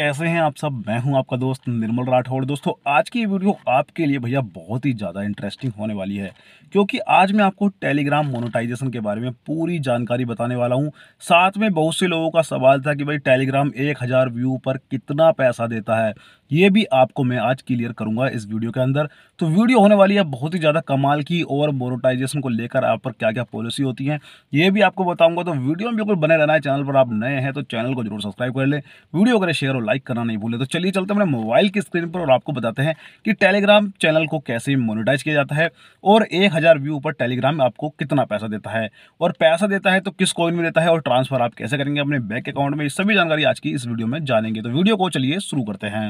कैसे हैं आप सब मैं हूं आपका दोस्त निर्मल राठौड़ दोस्तों आज की वीडियो आपके लिए भैया बहुत ही ज़्यादा इंटरेस्टिंग होने वाली है क्योंकि आज मैं आपको टेलीग्राम मोनेटाइजेशन के बारे में पूरी जानकारी बताने वाला हूं साथ में बहुत से लोगों का सवाल था कि भाई टेलीग्राम एक हज़ार व्यू पर कितना पैसा देता है ये भी आपको मैं आज क्लियर करूँगा इस वीडियो के अंदर तो वीडियो होने वाली है बहुत ही ज़्यादा कमाल की और मोनोटाइजेशन को लेकर आप पर क्या क्या पॉलिसी होती है ये भी आपको बताऊँगा तो वीडियो में बिल्कुल बने रहना है चैनल पर आप नए हैं तो चैनल को जरूर सब्सक्राइब कर लें वीडियो करें शेयर और लाइक करना नहीं भूले तो चलिए चलते हैं मोबाइल की स्क्रीन पर और आपको बताते हैं कि टेलीग्राम चैनल को कैसे मोनिटाइज किया जाता है और एक हज़ार व्यू पर टेलीग्राम आपको कितना पैसा देता है और पैसा देता है तो किस कॉइन में देता है और ट्रांसफर आप कैसे करेंगे अपने बैंक अकाउंट में सभी जानकारी आज की इस वीडियो में जानेंगे तो वीडियो को चलिए शुरू करते हैं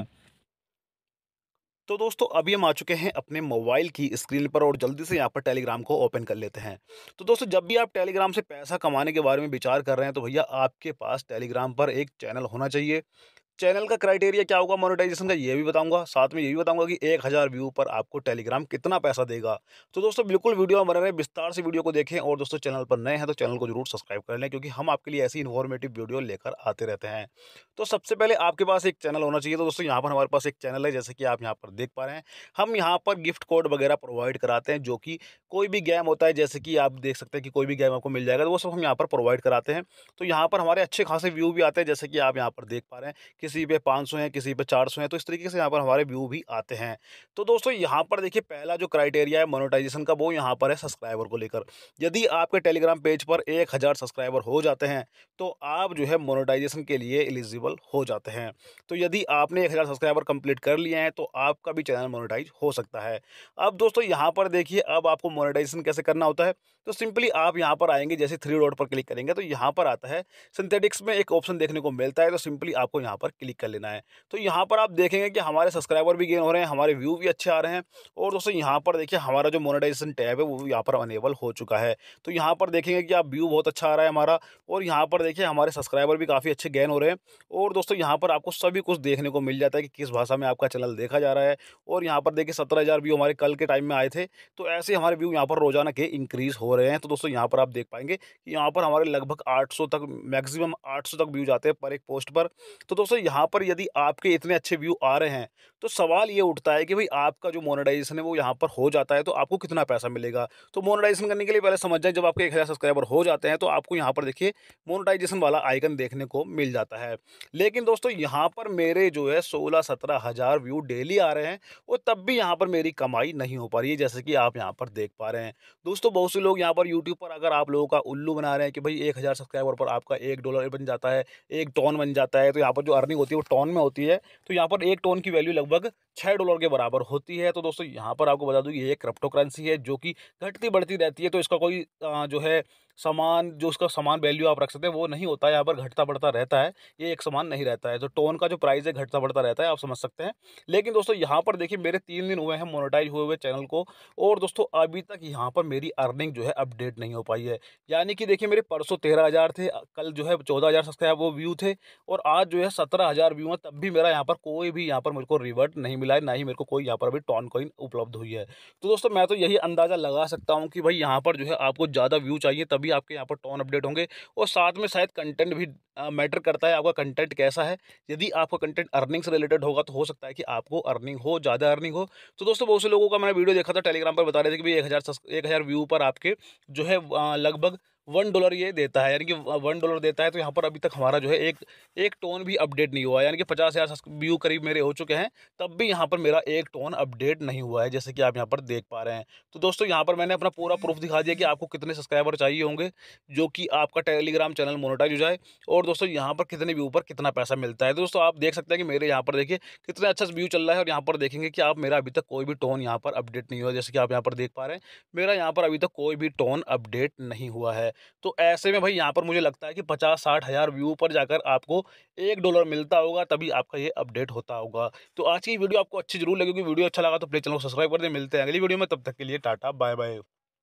तो दोस्तों अभी हम आ चुके हैं अपने मोबाइल की स्क्रीन पर और जल्दी से यहाँ पर टेलीग्राम को ओपन कर लेते हैं तो दोस्तों जब भी आप टेलीग्राम से पैसा कमाने के बारे में विचार कर रहे हैं तो भैया आपके पास टेलीग्राम पर एक चैनल होना चाहिए चैनल का क्राइटेरिया क्या होगा मोनेटाइजेशन का ये भी बताऊंगा साथ में ये भी बताऊंगा कि एक हज़ार व्यू पर आपको टेलीग्राम कितना पैसा देगा तो दोस्तों बिल्कुल वीडियो बने रहे विस्तार से वीडियो को देखें और दोस्तों चैनल पर नए हैं तो चैनल को जरूर सब्सक्राइब कर लें क्योंकि हम आपके लिए ऐसी इन्फॉर्मेटिव वीडियो लेकर आते रहते हैं तो सबसे पहले आपके पास एक चैनल होना चाहिए तो दोस्तों यहाँ पर हमारे पास एक चैनल है जैसे कि आप यहाँ पर देख पा रहे हैं हम यहाँ पर गिफ्ट कोड वगैरह प्रोवाइड कराते हैं जो कि कोई भी गेम होता है जैसे कि आप देख सकते हैं कि कोई भी गेम आपको मिल जाएगा तो वो सब हम यहाँ पर प्रोवाइड कराते हैं तो यहाँ पर हमारे अच्छे खासे व्यू भी आते हैं जैसे कि आप यहाँ पर देख पा रहे हैं किसी पे 500 हैं किसी पे 400 हैं तो इस तरीके से यहाँ पर हमारे व्यू भी आते हैं तो दोस्तों यहाँ पर देखिए पहला जो क्राइटेरिया है मोनोटाइजेशन का वो यहाँ पर है सब्सक्राइबर को लेकर यदि आपके टेलीग्राम पेज पर एक हज़ार सब्सक्राइबर हो जाते हैं तो आप जो है मोनोटाइजेशन के लिए एलिजिबल हो जाते हैं तो यदि आपने एक हज़ार सब्सक्राइबर कंप्लीट कर लिए हैं तो आपका भी चैनल मोनोटाइज हो सकता है अब दोस्तों यहाँ पर देखिए अब आपको मोनोटाइजेशन कैसे करना होता है तो सिंपली आप यहाँ पर आएंगे जैसे थ्री रोड पर क्लिक करेंगे तो यहाँ पर आता है सिंथेटिक्स में एक ऑप्शन देखने को मिलता है तो सिंपली आपको यहाँ पर क्लिक कर लेना है तो यहाँ पर आप देखेंगे कि हमारे सब्सक्राइबर भी गेन हो रहे हैं हमारे व्यू भी अच्छे आ रहे हैं और दोस्तों यहाँ पर देखिए हमारा जो मोनेटाइजेशन टैब है वो यहाँ पर अनेबल हो चुका है तो यहाँ पर देखेंगे कि आप व्यू बहुत अच्छा आ रहा है हमारा और यहाँ पर देखिए हमारे सब्सक्राइबर भी काफ़ी अच्छे गेन हो रहे हैं और दोस्तों यहाँ पर आपको सभी कुछ देखने को मिल जाता है कि किस भाषा में आपका चैनल देखा जा रहा है और यहाँ पर देखिए सत्रह हज़ार व्यू हमारे कल के टाइम में आए थे तो ऐसे हमारे व्यू यहाँ पर रोजाना के इंक्रीज़ हो रहे हैं तो दोस्तों यहाँ पर आप देख पाएंगे कि यहाँ पर हमारे लगभग आठ तक मैक्सिमम आठ तक व्यू जाते हैं पर एक पोस्ट पर तो दोस्तों यहाँ पर यदि आपके इतने अच्छे व्यू आ रहे हैं तो सवाल ये उठता है कि भाई आपका जो मोनेटाइजेशन है वो यहाँ पर हो जाता है तो आपको कितना पैसा मिलेगा तो मोनेटाइजेशन करने के लिए पहले समझ जाए जब आपके एक हज़ार सब्सक्राइबर हो जाते हैं तो आपको यहाँ पर देखिए मोनेटाइजेशन वाला आइकन देखने को मिल जाता है लेकिन दोस्तों यहाँ पर मेरे जो है सोलह सत्रह हज़ार व्यू डेली आ रहे हैं और तब भी यहाँ पर मेरी कमाई नहीं हो पा रही है जैसे कि आप यहाँ पर देख पा रहे हैं दोस्तों बहुत से लोग यहाँ पर यूट्यूब पर अगर आप लोगों का उल्लू बना रहे हैं कि भाई एक सब्सक्राइबर पर आपका एक डॉलर बन जाता है एक टॉन बन जाता है तो यहाँ पर जो अर्निंग अर्निंग होती है वो टोन में होती है तो यहाँ पर एक टोन की वैल्यू लगभग छः डॉलर के बराबर होती है तो दोस्तों यहाँ पर आपको बता दूँ ये क्रिप्टो करेंसी है जो कि घटती बढ़ती रहती है तो इसका कोई जो है समान जो उसका समान वैल्यू आप रख सकते हैं वो नहीं होता है यहाँ पर घटता बढ़ता रहता है ये एक समान नहीं रहता है जो तो टोन का जो प्राइस है घटता बढ़ता रहता है आप समझ सकते हैं लेकिन दोस्तों यहाँ पर देखिए मेरे तीन दिन हुए हैं मोनोटाइज हुए हुए चैनल को और दोस्तों अभी तक यहाँ पर मेरी अर्निंग जो है अपडेट नहीं हो पाई है यानी कि देखिए मेरे परसों तेरह हज़ार थे कल जो है चौदह हज़ार सब्सक्राइब वो व्यू थे और आज जो है सत्रह हज़ार व्यू हैं तब भी मेरा यहाँ पर कोई भी यहाँ पर मेरे को रिवर्ट नहीं मिला है ना ही मेरे को कोई यहाँ पर अभी टॉन कॉइन उपलब्ध हुई है तो दोस्तों मैं तो यही अंदाज़ा लगा सकता हूँ कि भाई यहाँ पर जो है आपको ज़्यादा व्यू चाहिए तभी भी आपके यहाँ पर टोन अपडेट होंगे और साथ में शायद कंटेंट भी मैटर करता है आपका कंटेंट कैसा है यदि आपका कंटेंट अर्निंग से रिलेटेड होगा तो हो सकता है कि आपको अर्निंग हो ज़्यादा अर्निंग हो तो दोस्तों बहुत से लोगों का मैंने वीडियो देखा था टेलीग्राम पर बता रहे थे कि भाई एक हज़ार एक हज़ार व्यू पर आपके जो है लगभग वन डॉलर ये देता है यानी कि वन डॉलर देता है तो यहाँ पर अभी तक हमारा जो है एक एक टोन भी अपडेट नहीं हुआ है यानी कि पचास हज़ार व्यू करीब मेरे हो चुके हैं तब भी यहाँ पर मेरा एक टोन अपडेट नहीं हुआ है जैसे कि आप यहाँ पर देख पा रहे हैं तो दोस्तों यहाँ पर मैंने अपना पूरा प्रूफ दिखा दिया कि आपको कितने सब्सक्राइबर चाहिए होंगे जो कि आपका टेलीग्राम चैनल मोनोटाइज हो जाए और दोस्तों यहाँ पर कितने व्यू पर कितना पैसा मिलता है दोस्तों आप देख सकते हैं कि मेरे यहाँ पर देखिए कितना अच्छा व्यू चल रहा है और यहाँ पर देखेंगे कि आप मेरा अभी तक कोई भी टोन यहाँ पर अपडेट नहीं हुआ जैसे कि आप यहाँ पर देख पा रहे हैं मेरा यहाँ पर अभी तक कोई भी टोन अपडेट नहीं हुआ है तो ऐसे में भाई यहाँ पर मुझे लगता है कि पचास साठ हज़ार व्यू पर जाकर आपको एक डॉलर मिलता होगा तभी आपका ये अपडेट होता होगा तो आज की वीडियो आपको अच्छी जरूर लगेगी वीडियो अच्छा लगा तो प्लीज़ चैनल को सब्सक्राइब कर दे मिलते हैं अगली वीडियो में तब तक के लिए टाटा बाय बाय